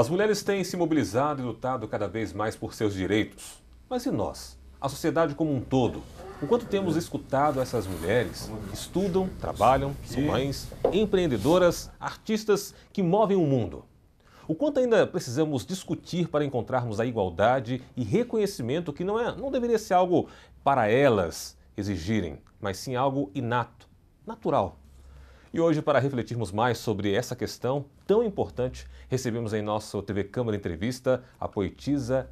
As mulheres têm se mobilizado e lutado cada vez mais por seus direitos. Mas e nós, a sociedade como um todo? Enquanto temos escutado essas mulheres, estudam, trabalham, são mães, empreendedoras, artistas que movem o mundo. O quanto ainda precisamos discutir para encontrarmos a igualdade e reconhecimento que não, é, não deveria ser algo para elas exigirem, mas sim algo inato, natural. E hoje, para refletirmos mais sobre essa questão tão importante, recebemos em nosso TV Câmara Entrevista a poetisa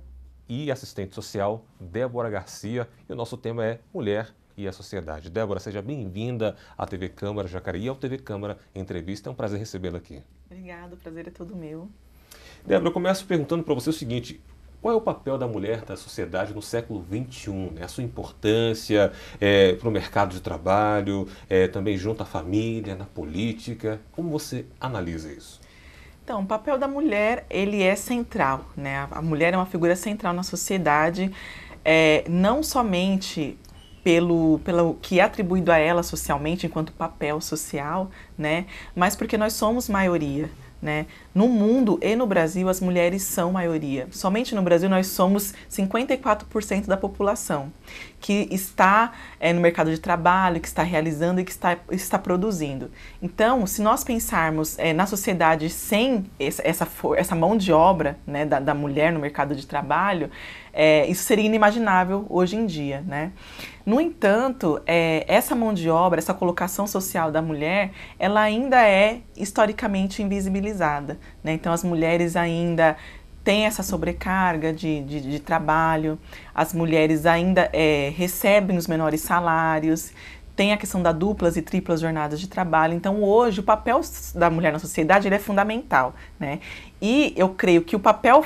e assistente social Débora Garcia. E o nosso tema é Mulher e a Sociedade. Débora, seja bem-vinda à TV Câmara Jacareí e ao TV Câmara Entrevista. É um prazer recebê-la aqui. Obrigada, o prazer é todo meu. Débora, eu começo perguntando para você o seguinte: qual é o papel da mulher na sociedade no século XXI? Né? A sua importância é, eh, para o mercado de trabalho, é, também junto à família, na política. Como você analisa isso? Então, o papel da mulher ele é central, né? A mulher é uma figura central na sociedade, é, não somente pelo, pelo que é atribuído a ela socialmente enquanto papel social, né? Mas porque nós somos maioria. Né? No mundo e no Brasil, as mulheres são maioria. Somente no Brasil, nós somos 54% da população que está é, no mercado de trabalho, que está realizando e que está, está produzindo. Então, se nós pensarmos é, na sociedade sem essa, essa mão de obra né, da, da mulher no mercado de trabalho, é, isso seria inimaginável hoje em dia. Né? No entanto, é, essa mão de obra, essa colocação social da mulher, ela ainda é historicamente invisibilizada. Né? Então, as mulheres ainda têm essa sobrecarga de, de, de trabalho, as mulheres ainda é, recebem os menores salários, tem a questão da duplas e triplas jornadas de trabalho. Então, hoje, o papel da mulher na sociedade é fundamental. Né? E eu creio que o papel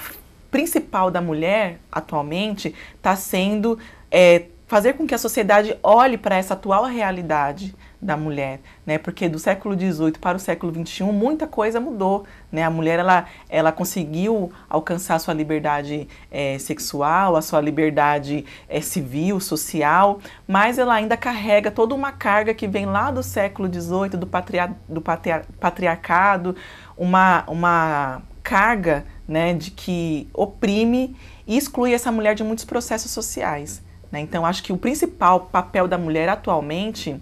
principal da mulher, atualmente, está sendo. É, fazer com que a sociedade olhe para essa atual realidade da mulher, né? Porque do século XVIII para o século XXI muita coisa mudou, né? A mulher ela, ela conseguiu alcançar a sua liberdade é, sexual, a sua liberdade é, civil, social, mas ela ainda carrega toda uma carga que vem lá do século XVIII, do, patriar, do patriar, patriarcado, uma, uma carga, né? De que oprime e exclui essa mulher de muitos processos sociais. Né? Então, acho que o principal papel da mulher atualmente,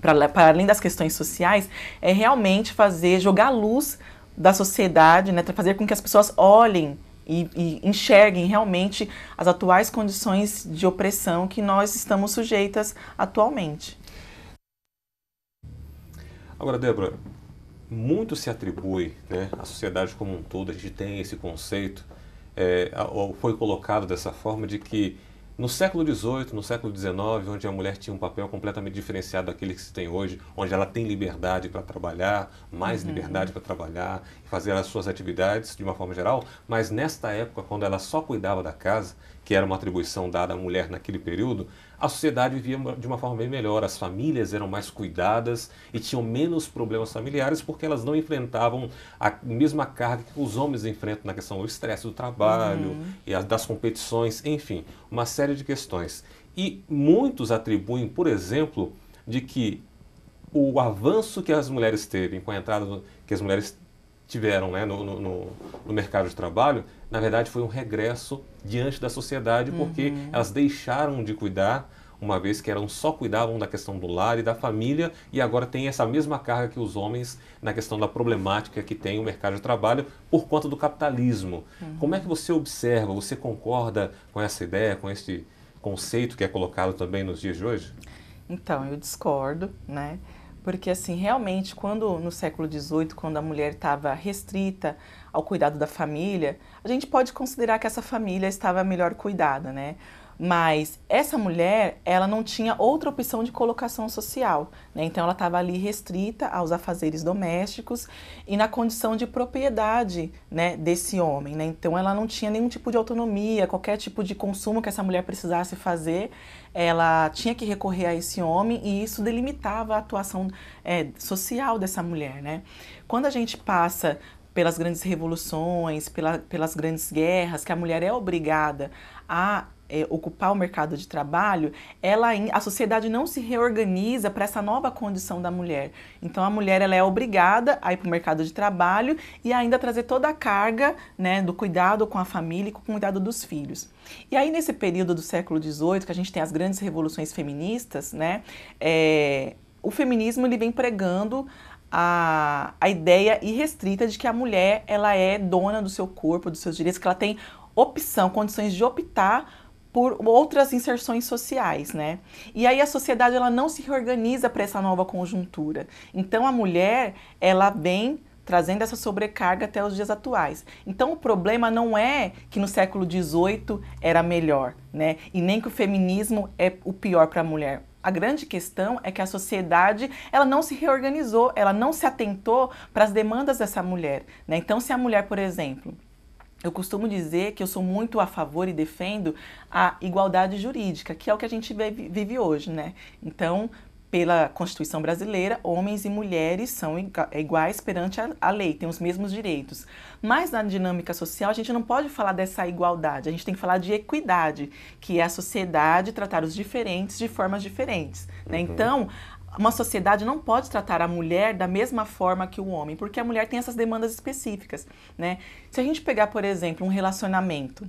para além das questões sociais, é realmente fazer, jogar luz da sociedade, né? fazer com que as pessoas olhem e, e, enxerguem realmente as atuais condições de opressão que nós estamos sujeitas atualmente. Agora, Débora, muito se atribui né, à sociedade como um todo, a gente tem esse conceito, é, ou foi colocado dessa forma, de que no século XVIII, no século XIX, onde a mulher tinha um papel completamente diferenciado daquele que se tem hoje, onde ela tem liberdade para trabalhar, mais uhum. liberdade para trabalhar, fazer as suas atividades de uma forma geral, mas nesta época, quando ela só cuidava da casa, que era uma atribuição dada à mulher naquele período, a sociedade vivia de uma forma bem melhor, as famílias eram mais cuidadas e tinham menos problemas familiares porque elas não enfrentavam a mesma carga que os homens enfrentam na questão do estresse do trabalho uhum. e a, das competições, enfim, uma série de questões. E muitos atribuem, por exemplo, de que o avanço que as mulheres teve com a entrada que as mulheres tiveram né, no, no, no, mercado de trabalho, na verdade foi um regresso diante da sociedade, porque uhum. elas deixaram de cuidar, uma vez que eram só cuidavam da questão do lar e da família, e agora tem essa mesma carga que os homens na questão da problemática que tem o mercado de trabalho por conta do capitalismo. Uhum. Como é que você observa, você concorda com essa ideia, com esse conceito que é colocado também nos dias de hoje? Então, eu discordo, né? Porque, assim, realmente, quando no século XVIII, quando a mulher estava restrita ao cuidado da família, a gente pode considerar que essa família estava melhor cuidada, né? Mas essa mulher, ela não tinha outra opção de colocação social, né? então ela estava ali restrita aos afazeres domésticos e na condição de propriedade né, desse homem. Né? Então ela não tinha nenhum tipo de autonomia, qualquer tipo de consumo que essa mulher precisasse fazer, ela tinha que recorrer a esse homem e isso delimitava a atuação é, social dessa mulher. Né? Quando a gente passa pelas grandes revoluções, pela, pelas grandes guerras, que a mulher é obrigada a é, ocupar o mercado de trabalho, ela, a sociedade não se reorganiza para essa nova condição da mulher. Então a mulher ela é obrigada a ir para o mercado de trabalho e ainda trazer toda a carga né, do cuidado com a família e com o cuidado dos filhos. E aí nesse período do século XVIII, que a gente tem as grandes revoluções feministas, né, é, o feminismo ele vem pregando a, a ideia irrestrita de que a mulher ela é dona do seu corpo, dos seus direitos, que ela tem opção, condições de optar por outras inserções sociais, né? E aí a sociedade ela não se reorganiza para essa nova conjuntura. Então a mulher ela vem trazendo essa sobrecarga até os dias atuais. Então o problema não é que no século XVIII era melhor, né? E nem que o feminismo é o pior para a mulher. A grande questão é que a sociedade ela não se reorganizou, ela não se atentou para as demandas dessa mulher. Né? Então, se a mulher, por exemplo, eu costumo dizer que eu sou muito a favor e defendo a igualdade jurídica, que é o que a gente vive hoje, né? Então, pela Constituição brasileira, homens e mulheres são é iguais perante a lei, têm os mesmos direitos. Mas na dinâmica social, a gente não pode falar dessa igualdade, a gente tem que falar de equidade, que é a sociedade tratar os diferentes de formas diferentes. Né? Uhum. Então, uma sociedade não pode tratar a mulher da mesma forma que o homem, porque a mulher tem essas demandas específicas, né? Se a gente pegar, por exemplo, um relacionamento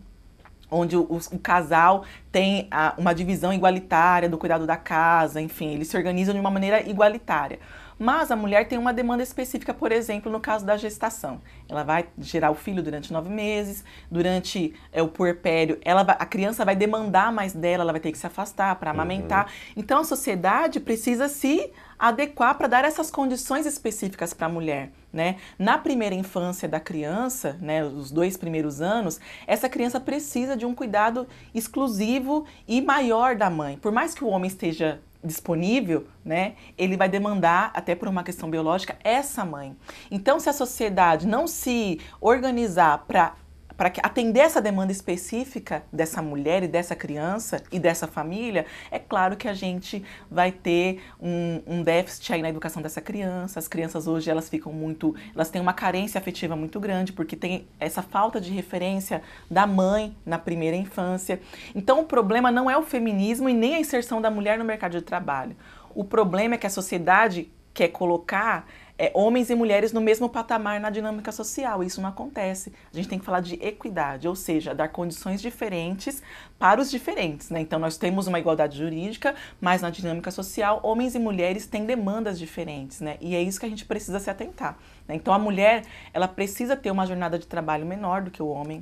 onde o, o casal tem a, uma divisão igualitária do cuidado da casa, enfim, eles se organizam de uma maneira igualitária. Mas a mulher tem uma demanda específica, por exemplo, no caso da gestação. Ela vai gerar o filho durante nove meses, durante é, o puerpério, ela vai, a criança vai demandar mais dela, ela vai ter que se afastar para amamentar. Uhum. Então a sociedade precisa se adequar para dar essas condições específicas para a mulher. Né? Na primeira infância da criança, né, os dois primeiros anos, essa criança precisa de um cuidado exclusivo e maior da mãe. Por mais que o homem esteja disponível, né, ele vai demandar, até por uma questão biológica, essa mãe. Então, se a sociedade não se organizar para para atender essa demanda específica dessa mulher e dessa criança e dessa família, é claro que a gente vai ter um, um déficit aí na educação dessa criança. As crianças hoje elas ficam muito, elas têm uma carência afetiva muito grande porque tem essa falta de referência da mãe na primeira infância. Então o problema não é o feminismo e nem a inserção da mulher no mercado de trabalho. O problema é que a sociedade que é colocar é, homens e mulheres no mesmo patamar na dinâmica social. Isso não acontece. A gente tem que falar de equidade, ou seja, dar condições diferentes para os diferentes. Né? Então, nós temos uma igualdade jurídica, mas na dinâmica social, homens e mulheres têm demandas diferentes. Né? E é isso que a gente precisa se atentar. Né? Então, a mulher ela precisa ter uma jornada de trabalho menor do que o homem,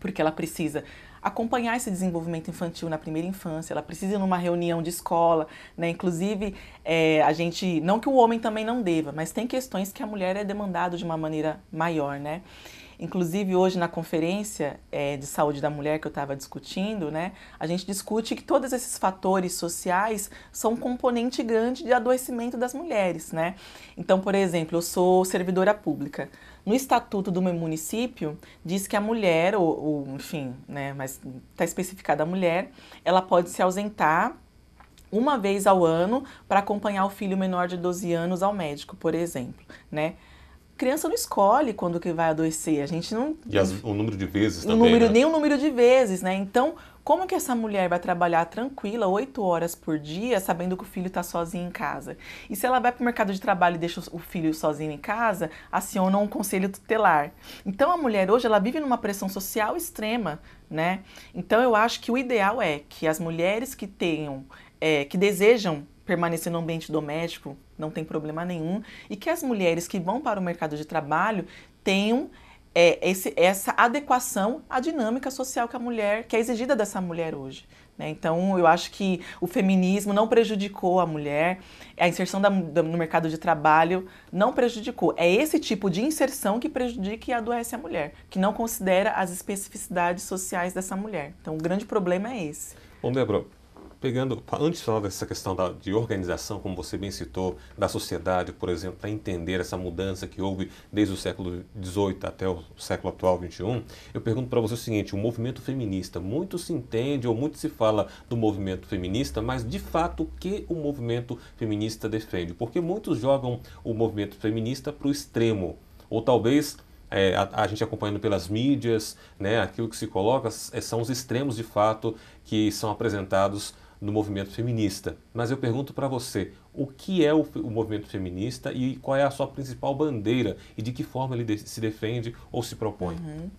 porque ela precisa acompanhar esse desenvolvimento infantil na primeira infância, ela precisa ir numa reunião de escola, né? Inclusive, é, a gente, não que o homem também não deva, mas tem questões que a mulher é demandado de uma maneira maior, né? Inclusive, hoje na conferência é, de saúde da mulher que eu estava discutindo, né, a gente discute que todos esses fatores sociais são um componente grande de adoecimento das mulheres. Né? Então, por exemplo, eu sou servidora pública. No estatuto do meu município, diz que a mulher, ou, ou enfim, né, mas está especificada a mulher, ela pode se ausentar uma vez ao ano para acompanhar o filho menor de 12 anos ao médico, por exemplo, né? criança não escolhe quando que vai adoecer. A gente não. E as, o número de vezes também. Número, né? Nem o número de vezes, né? Então, como que essa mulher vai trabalhar tranquila oito horas por dia, sabendo que o filho está sozinho em casa? E se ela vai para o mercado de trabalho e deixa o filho sozinho em casa, aciona um conselho tutelar. Então, a mulher hoje ela vive numa pressão social extrema, né? Então, eu acho que o ideal é que as mulheres que tenham, é, que desejam permanecer no ambiente doméstico não tem problema nenhum, e que as mulheres que vão para o mercado de trabalho tenham é, esse, essa adequação à dinâmica social que a mulher, que é exigida dessa mulher hoje. Né? Então, eu acho que o feminismo não prejudicou a mulher, a inserção da, da, no mercado de trabalho não prejudicou. É esse tipo de inserção que prejudica e adoece a mulher, que não considera as especificidades sociais dessa mulher. Então, o grande problema é esse. Bom, Débora, pegando, antes de falar dessa questão da, de organização, como você bem citou, da sociedade, por exemplo, para entender essa mudança que houve desde o século XVIII até o século atual XXI, eu pergunto para você o seguinte: o movimento feminista, muito se entende ou muito se fala do movimento feminista, mas de fato o que o movimento feminista defende? Porque muitos jogam o movimento feminista para o extremo, ou talvez é, a, a, gente acompanhando pelas mídias, né, aquilo que se coloca são os extremos de fato que são apresentados no movimento feminista. Mas eu pergunto para você, o que é o, o, movimento feminista e qual é a sua principal bandeira e de que forma ele de, se defende ou se propõe? Uhum.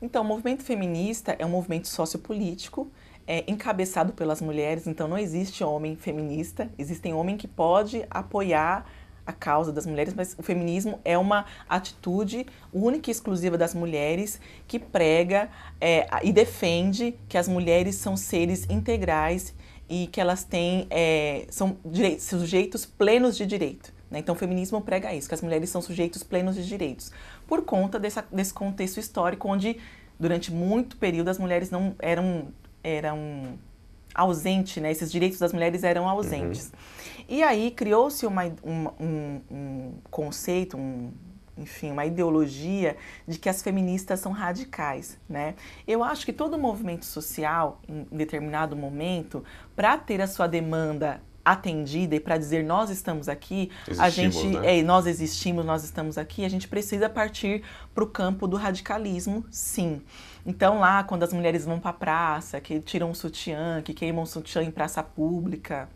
Então, o movimento feminista é um movimento sociopolítico é, encabeçado pelas mulheres, então não existe homem feminista, existem homem que pode apoiar a causa das mulheres, mas o feminismo é uma atitude única e exclusiva das mulheres que prega é, e defende que as mulheres são seres integrais e que elas têm é, são direitos, sujeitos plenos de direito. Né? Então, o feminismo prega isso, que as mulheres são sujeitos plenos de direitos, por conta dessa, desse contexto histórico onde, durante muito período, as mulheres não eram eram ausentes, né? Esses direitos das mulheres eram ausentes. Uhum. E aí criou-se um, um conceito, um enfim, uma ideologia de que as feministas são radicais, né? Eu acho que todo movimento social, em determinado momento, para ter a sua demanda atendida e para dizer nós estamos aqui, existimos, a gente, né? é, nós existimos, nós estamos aqui, a gente precisa partir para o campo do radicalismo, sim. Então lá, quando as mulheres vão para a praça, que tiram o sutiã, que queimam o sutiã em praça pública,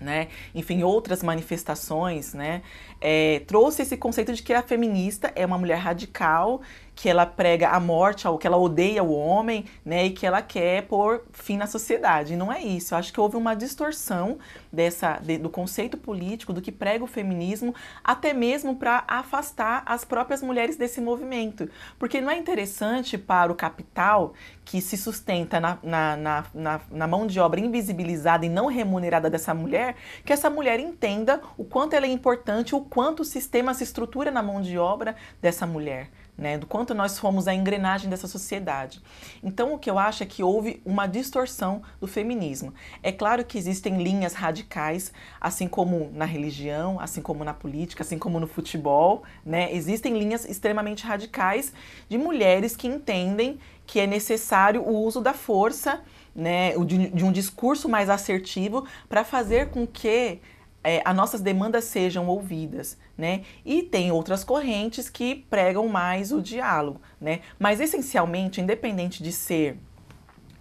né? enfim, outras manifestações, né? é, trouxe esse conceito de que a feminista é uma mulher radical que ela prega a morte, ou que ela odeia o homem, né, e que ela quer pôr fim na sociedade. não é isso. Eu acho que houve uma distorção dessa de, do conceito político do que prega o feminismo, até mesmo para afastar as próprias mulheres desse movimento, porque não é interessante para o capital que se sustenta na, na, na, na, na mão de obra invisibilizada e não remunerada dessa mulher, que essa mulher entenda o quanto ela é importante, o quanto o sistema se estrutura na mão de obra dessa mulher né, do quanto nós fomos a engrenagem dessa sociedade. Então, o que eu acho é que houve uma distorção do feminismo. É claro que existem linhas radicais, assim como na religião, assim como na política, assim como no futebol, né? Existem linhas extremamente radicais de mulheres que entendem que é necessário o uso da força, né, de, de um discurso mais assertivo para fazer com que é, as nossas demandas sejam ouvidas, né? E tem outras correntes que pregam mais o diálogo, né? Mas essencialmente, independente de ser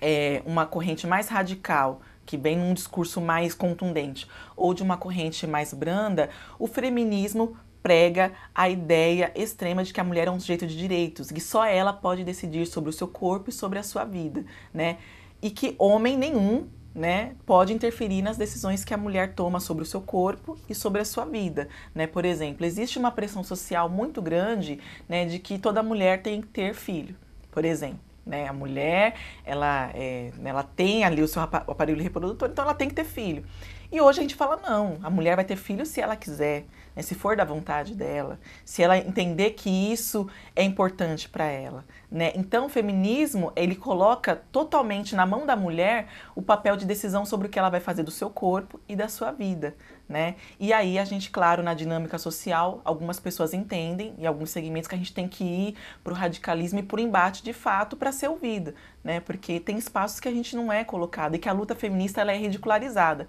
é, uma corrente mais radical, que vem num discurso mais contundente, ou de uma corrente mais branda, o feminismo prega a ideia extrema de que a mulher é um sujeito de direitos, que só ela pode decidir sobre o seu corpo e sobre a sua vida, né? E que homem nenhum né, pode interferir nas decisões que a mulher toma sobre o seu corpo e sobre a sua vida, né? Por exemplo, existe uma pressão social muito grande, né, de que toda mulher tem que ter filho, por exemplo. Né, a mulher, ela, é, ela tem ali o seu aparelho reprodutor, então ela tem que ter filho. E hoje a gente fala, não, a mulher vai ter filho se ela quiser né, se for da vontade dela, se ela entender que isso é importante para ela. Né? Então, o feminismo ele coloca totalmente na mão da mulher o papel de decisão sobre o que ela vai fazer do seu corpo e da sua vida. Né? E aí a gente, claro, na dinâmica social, algumas pessoas entendem e alguns segmentos que a gente tem que ir para o radicalismo e para o embate de fato para ser ouvida, né? Porque tem espaços que a gente não é colocado e que a luta feminista ela é ridicularizada.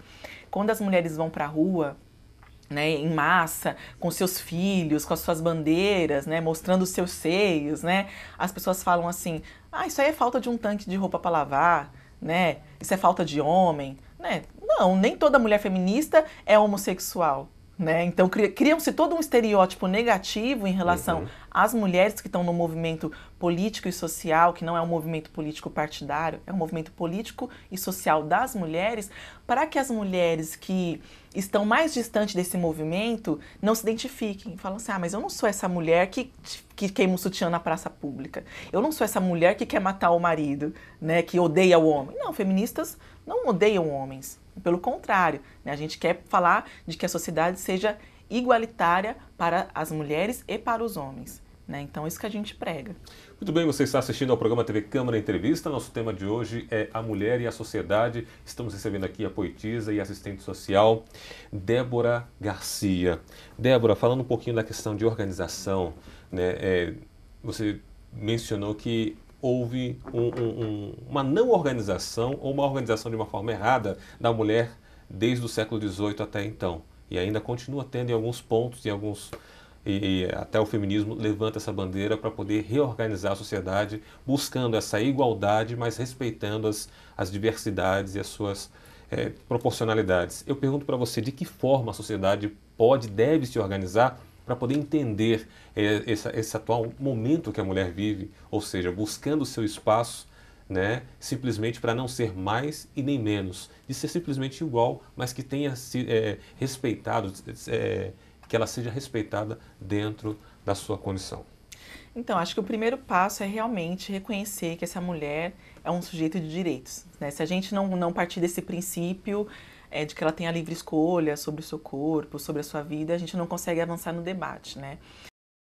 Quando as mulheres vão para a rua, né, em massa, com seus filhos, com as suas bandeiras, né, mostrando os seus seios, né? As pessoas falam assim: "Ah, isso aí é falta de um tanque de roupa para lavar", né? Isso é falta de homem, né? Não, nem toda mulher feminista é homossexual, né? Então criam-se todo um estereótipo negativo em relação uhum. às mulheres que estão no movimento político e social, que não é um movimento político partidário, é um movimento político e social das mulheres, para que as mulheres que estão mais distantes desse movimento não se identifiquem. Falam assim: ah, mas eu não sou essa mulher que, que queima o sutiã na praça pública. Eu não sou essa mulher que quer matar o marido, né? que odeia o homem. Não, feministas não odeiam homens. Pelo contrário, né? a gente quer falar de que a sociedade seja igualitária para as mulheres e para os homens. Né? Então, isso que a gente prega. Muito bem, você está assistindo ao programa TV Câmara Entrevista. Nosso tema de hoje é a mulher e a sociedade. Estamos recebendo aqui a poetisa e assistente social Débora Garcia. Débora, falando um pouquinho da questão de organização, né? É, você mencionou que houve um, um, uma não organização ou uma organização de uma forma errada da mulher desde o século XVIII até então. E ainda continua tendo em alguns pontos, em alguns e, até o feminismo levanta essa bandeira para poder reorganizar a sociedade, buscando essa igualdade, mas respeitando as, as diversidades e as suas é, proporcionalidades. Eu pergunto para você de que forma a sociedade pode, deve se organizar para poder entender é, esse, esse atual momento que a mulher vive, ou seja, buscando o seu espaço né? simplesmente para não ser mais e nem menos, de ser simplesmente igual, mas que tenha se é, respeitado, é, que ela seja respeitada dentro da sua condição. Então, acho que o primeiro passo é realmente reconhecer que essa mulher é um sujeito de direitos. Né? Se a gente não, não partir desse princípio, é, de que ela tenha livre escolha sobre o seu corpo, sobre a sua vida, a gente não consegue avançar no debate, né?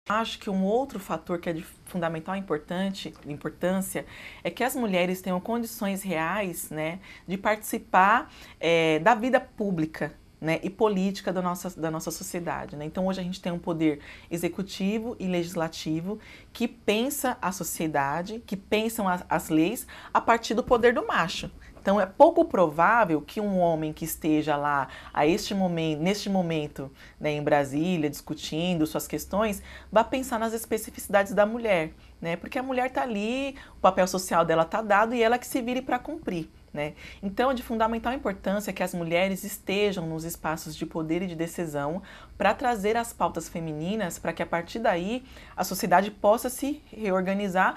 Acho que um outro fator que é de fundamental importante, importância é que as mulheres tenham condições reais né, de participar é, da vida pública né, e política da nossa, da nossa sociedade. Né? Então, hoje a gente tem um poder executivo e legislativo que pensa a sociedade, que pensam as, as leis a partir do poder do macho. Então é pouco provável que um homem que esteja lá a este momento, neste momento, né, em Brasília, discutindo suas questões, vá pensar nas especificidades da mulher, né? Porque a mulher está ali, o papel social dela está dado e ela é que se vire para cumprir. Né? Então, é de fundamental importância que as mulheres estejam nos espaços de poder e de decisão para trazer as pautas femininas para que a partir daí a sociedade possa se reorganizar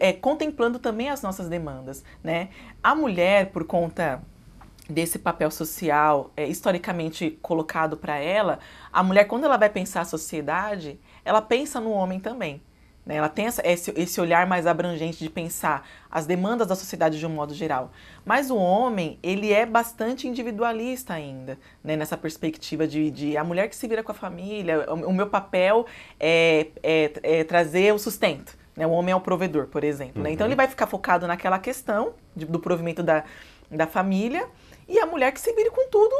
é, contemplando também as nossas demandas, né? A mulher, por conta desse papel social é, historicamente colocado para ela, a mulher quando ela vai pensar a sociedade, ela pensa no homem também. Né? Ela tem essa, esse, esse olhar mais abrangente de pensar as demandas da sociedade de um modo geral. Mas o homem, ele é bastante individualista ainda, né? nessa perspectiva de, de, a mulher que se vira com a família, o, o meu papel é, é, é trazer o sustento. Né? O homem é o provedor, por exemplo. Uhum. Né? Então ele uhum. vai ficar focado naquela questão de, do provimento da, da família e a mulher que se vire com tudo.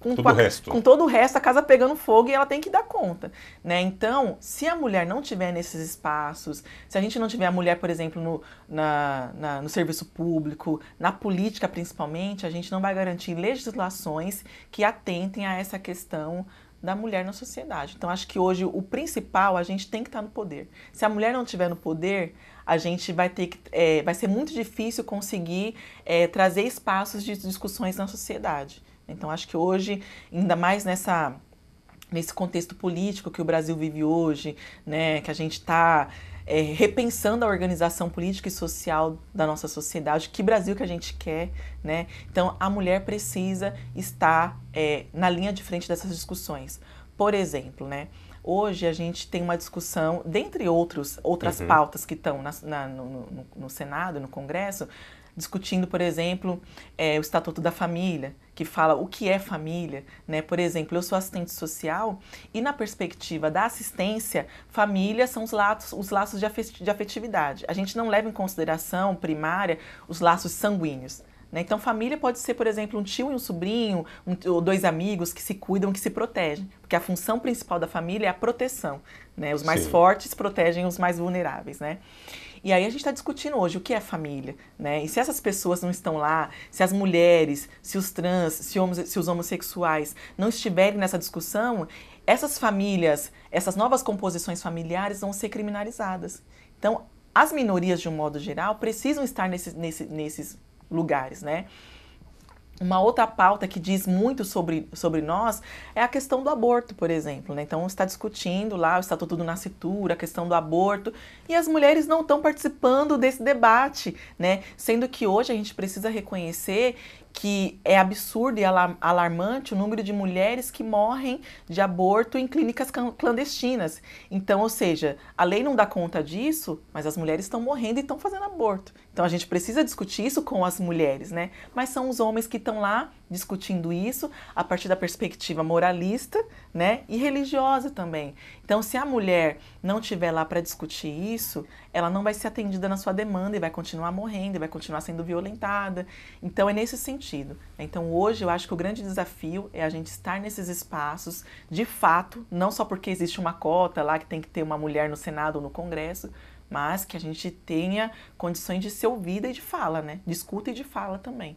Com todo, o resto. com todo o resto, a casa pegando fogo e ela tem que dar conta. Né? Então, se a mulher não tiver nesses espaços, se a gente não tiver a mulher, por exemplo, no, na, na, no serviço público, na política principalmente, a gente não vai garantir legislações que atentem a essa questão da mulher na sociedade. Então acho que hoje o principal a gente tem que estar no poder. Se a mulher não estiver no poder, a gente vai ter que é, vai ser muito difícil conseguir é, trazer espaços de discussões na sociedade. Então acho que hoje ainda mais nessa nesse contexto político que o Brasil vive hoje, né, que a gente está é, repensando a organização política e social da nossa sociedade, que Brasil que a gente quer, né? Então a mulher precisa estar é, na linha de frente dessas discussões. Por exemplo, né? Hoje a gente tem uma discussão, dentre outros, outras uhum. pautas que estão na, na, no, no, Senado, no Congresso, discutindo, por exemplo, é, o Estatuto da Família, que fala o que é família, né? Por exemplo, eu sou assistente social e na perspectiva da assistência, família são os laços, os laços de afetividade. A gente não leva em consideração primária os laços sanguíneos. Né? Então, família pode ser, por exemplo, um tio e um sobrinho, um, ou dois amigos que se cuidam, que se protegem. Porque a função principal da família é a proteção. Né? Os mais Sim. fortes protegem os mais vulneráveis. Né? E aí a gente está discutindo hoje o que é família, né? E se essas pessoas não estão lá, se as mulheres, se os trans, se, homo se os homossexuais não estiverem nessa discussão, essas famílias, essas novas composições familiares vão ser criminalizadas. Então, as minorias, de um modo geral, precisam estar nesse, nesse, nesses lugares, né? Uma outra pauta que diz muito sobre, sobre nós é a questão do aborto, por exemplo. Né? Então, está discutindo lá o Estatuto do Nascituro, a questão do aborto, e as mulheres não estão participando desse debate, né? sendo que hoje a gente precisa reconhecer que é absurdo e alarmante o número de mulheres que morrem de aborto em clínicas clandestinas. Então, ou seja, a lei não dá conta disso, mas as mulheres estão morrendo e estão fazendo aborto. Então a gente precisa discutir isso com as mulheres, né? Mas são os homens que estão lá discutindo isso a partir da perspectiva moralista, né, e religiosa também. Então se a mulher não tiver lá para discutir isso, ela não vai ser atendida na sua demanda e vai continuar morrendo, e vai continuar sendo violentada. Então é nesse sentido. Né? Então hoje eu acho que o grande desafio é a gente estar nesses espaços, de fato, não só porque existe uma cota lá que tem que ter uma mulher no Senado ou no Congresso, mas que a gente tenha condições de ser ouvida e de fala, né? De escuta e de fala também.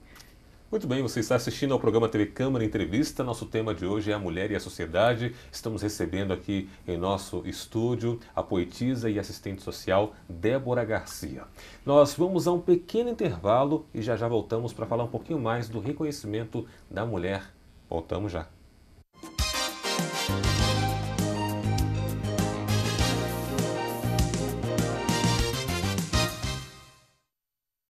Muito bem, você está assistindo ao programa TV Câmara Entrevista. Nosso tema de hoje é a mulher e a sociedade. Estamos recebendo aqui em nosso estúdio a poetisa e assistente social Débora Garcia. Nós vamos a um pequeno intervalo e já já voltamos para falar um pouquinho mais do reconhecimento da mulher. Voltamos já.